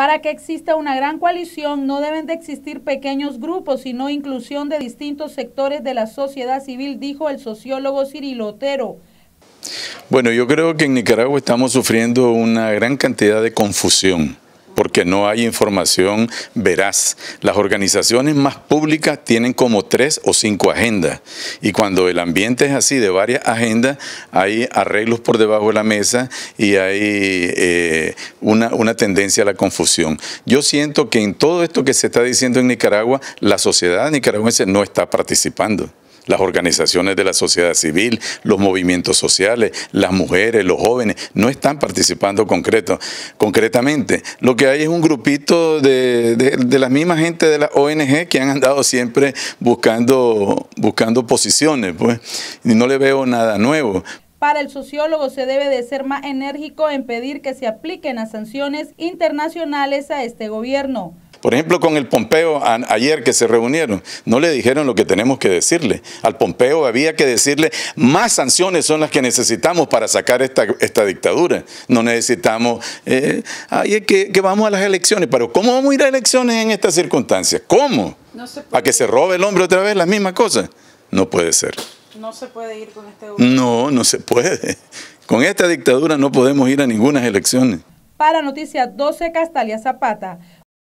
Para que exista una gran coalición no deben de existir pequeños grupos, sino inclusión de distintos sectores de la sociedad civil, dijo el sociólogo Cirilotero. Bueno, yo creo que en Nicaragua estamos sufriendo una gran cantidad de confusión porque no hay información veraz. Las organizaciones más públicas tienen como tres o cinco agendas y cuando el ambiente es así de varias agendas, hay arreglos por debajo de la mesa y hay eh, una, una tendencia a la confusión. Yo siento que en todo esto que se está diciendo en Nicaragua, la sociedad nicaragüense no está participando las organizaciones de la sociedad civil, los movimientos sociales, las mujeres, los jóvenes, no están participando concreto, concretamente. Lo que hay es un grupito de, de, la misma gente de la ONG que han andado siempre buscando, buscando posiciones, pues, y no le veo nada nuevo. Para el sociólogo se debe de ser más enérgico en pedir que se apliquen las sanciones internacionales a este gobierno por ejemplo, con el Pompeo ayer que se reunieron, no le dijeron lo que tenemos que decirle. Al Pompeo había que decirle, más sanciones son las que necesitamos para sacar esta, dictadura. No necesitamos, eh, que, vamos a las elecciones, pero ¿cómo vamos a ir a elecciones en estas circunstancias? ¿Cómo? ¿A que se robe el hombre otra vez ¿La misma cosa? No puede ser. No se puede ir con este No, no se puede. Con esta dictadura no podemos ir a ninguna elecciones. Para Noticias 12, Castalia Zapata.